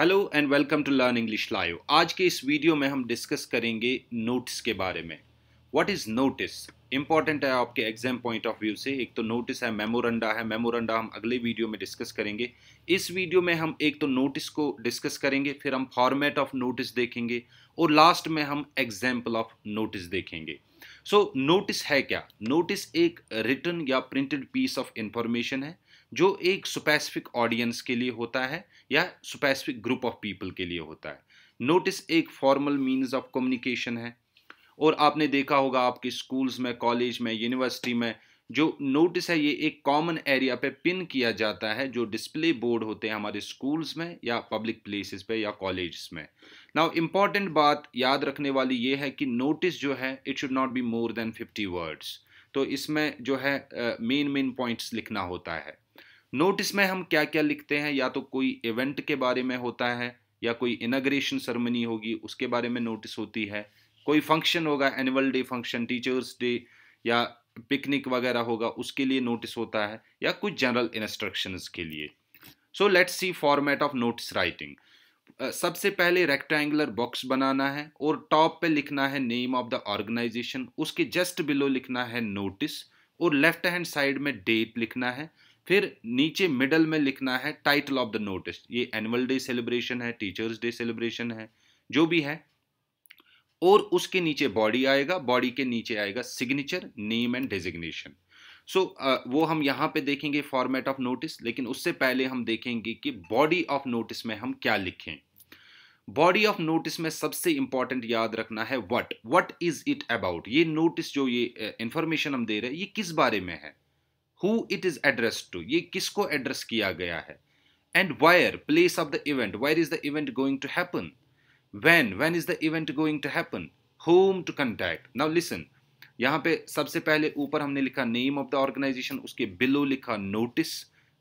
Hello and welcome to learn English live आज के इस वीडियो में हम डिस्कस करेंगे नोट्स के बारे में व्हाट इज़ नोटिस इंपॉर्टेंट है आपके एग्जाम पॉइंट ऑफ व्यू से एक तो नोटिस है मेमोरंडा है मेमोरंडा हम अगले वीडियो में डिस्कस करेंगे इस वीडियो में हम एक तो नोटिस को डिस्कस करेंगे फिर हम फॉर्मेट ऑफ नोटिस देखेंगे और लास्ट में हम एग्जाम्पल ऑफ नोटिस देखेंगे सो so, नोटिस है क्या नोटिस एक रिटर्न या प्रिंटेड पीस ऑफ इंफॉर्मेशन है जो एक स्पेसिफिक ऑडियंस के लिए होता है या स्पेसिफिक ग्रुप ऑफ पीपल के लिए होता है नोटिस एक फॉर्मल मीन्स ऑफ कम्युनिकेशन है और आपने देखा होगा आपके स्कूल्स में कॉलेज में यूनिवर्सिटी में जो नोटिस है ये एक कॉमन एरिया पे पिन किया जाता है जो डिस्प्ले बोर्ड होते हैं हमारे स्कूल्स में या पब्लिक प्लेसेस पे या कॉलेज में नाउ इम्पॉर्टेंट बात याद रखने वाली ये है कि नोटिस जो है it should not be more than fifty words तो इसमें जो है मेन मेन पॉइंट्स लिखना होता है नोटिस में हम क्या क्या लिखते हैं या तो कोई इवेंट के बारे में होता है या कोई इनाग्रेशन सेरेमनी होगी उसके बारे में नोटिस होती है कोई फंक्शन होगा annual day function teachers day या पिकनिक वगैरह होगा उसके लिए नोटिस होता है या कुछ जनरल इंस्ट्रक्शंस के लिए so let's see format of notice writing सबसे पहले रेक्टेंगुलर बॉक्स बनाना है और टॉप पे लिखना है नेम ऑफ द ऑर्गेनाइजेशन उसके जस्ट बिलो लिखना है नोटिस और लेफ्ट हैंड साइड में डेट लिखना है फिर नीचे मिडल में लिखना है टाइटल ऑफ द नोटिस ये एनुअल डे सेलिब्रेशन है टीचर्स डे सेलिब्रेशन है जो भी है और उसके नीचे बॉडी आएगा बॉडी के नीचे आएगा signature name and designation so वो हम यहाँ पे देखेंगे फॉर्मेट ऑफ नोटिस लेकिन उससे पहले हम देखेंगे कि बॉडी ऑफ नोटिस में हम क्या लिखें बॉडी ऑफ नोटिस में सबसे इंपॉर्टेंट याद रखना है what what is it about ये नोटिस जो ये इंफॉर्मेशन हम दे रहे हैं ये किस बारे में है who it is address to ये किसको एड्रेस किया गया है and where place of the event where is the event going to happen when when is the event going to happen whom to contact now listen यहाँ पे सबसे पहले ऊपर हमने लिखा नेम ऑफ द ऑर्गेनाइजेशन उसके बिलो लिखा notice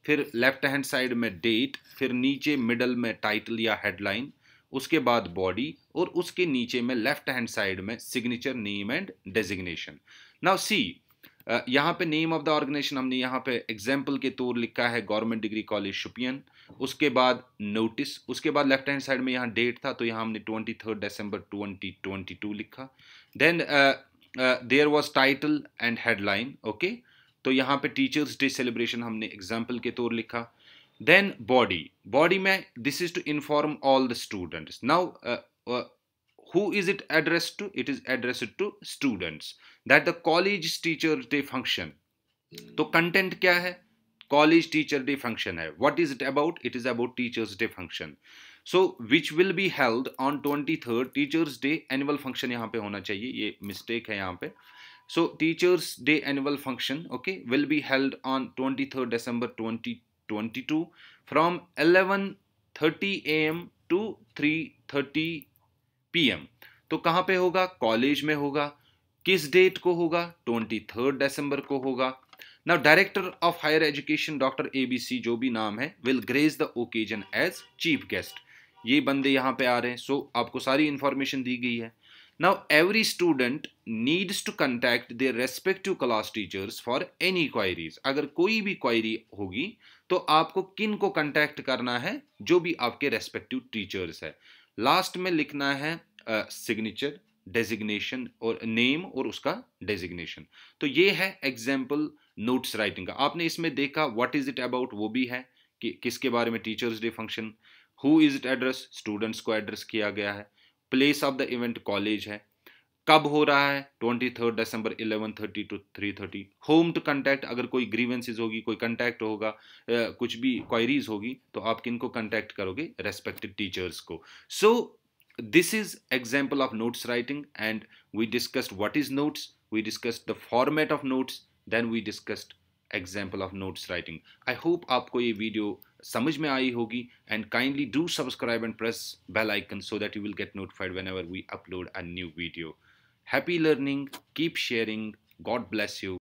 फिर लेफ्ट हैंड साइड में डेट फिर नीचे मिडल में टाइटल या हेडलाइन उसके बाद बॉडी और उसके नीचे में लेफ्ट हैंड साइड में signature name and designation now see यहाँ पे नेम ऑफ द ऑर्गेनाइजेशन हमने यहाँ पे एग्जाम्पल के तौर लिखा है गवर्नमेंट डिग्री कॉलेज शुपियन उसके बाद नोटिस उसके बाद लेफ्ट हैंड साइड में यहाँ डेट था तो यहाँ हमने twenty third December twenty twenty two लिखा then there was title and headline okay तो यहाँ पे टीचर्स डे सेलिब्रेशन हमने एग्जाम्पल के तौर लिखा देन बॉडी बॉडी में this is to inform all the students now who is it address to it is address to students that the college teacher day function तो कंटेंट क्या है college teacher day function है what is it about it is about teachers day function so which will be held on twenty third teachers day annual function यहाँ पे होना चाहिए ये mistake है यहाँ पे so teachers day annual function okay will be held on twenty third December twenty twenty two from eleven thirty A M to three thirty P M तो कहाँ पे होगा कॉलेज में होगा किस डेट को होगा ट्वेंटी थर्ड दिसंबर को होगा now director of higher education doctor A B C जो भी नाम है will grace the occasion as chief guest ये बंदे यहाँ पे आ रहे हैं सो so आपको सारी इन्फॉर्मेशन दी गई है now every student needs to contact their respective class teachers for any queries अगर कोई भी क्वायरी होगी तो आपको किन को कंटैक्ट करना है जो भी आपके रेस्पेक्टिव टीचर्स है लास्ट में लिखना है सिग्नेचर uh, डेजिग्नेशन और नेम और उसका डेजिग्नेशन तो ये है एग्जाम्पल नोट्स राइटिंग का आपने इसमें देखा व्हाट इज़ इट अबाउट वो भी है कि किसके बारे में teachers day function who is it address students को एड्रेस किया गया है place of the event college है कब हो रहा है twenty third December eleven thirty to three thirty whom to contact अगर कोई ग्रीवेंसीज होगी कोई कंटैक्ट होगा कुछ भी क्वायरीज होगी तो आप किन को कंटैक्ट करोगे रेस्पेक्टिव टीचर्स को सो so, this is example of notes writing and we discussed what is notes, we discussed the format of notes, then we discussed example of notes writing. I hope आपको ये video समझ में आई होगी and kindly do subscribe and press bell icon so that you will get notified whenever we upload a new video. Happy learning, keep sharing, God bless you.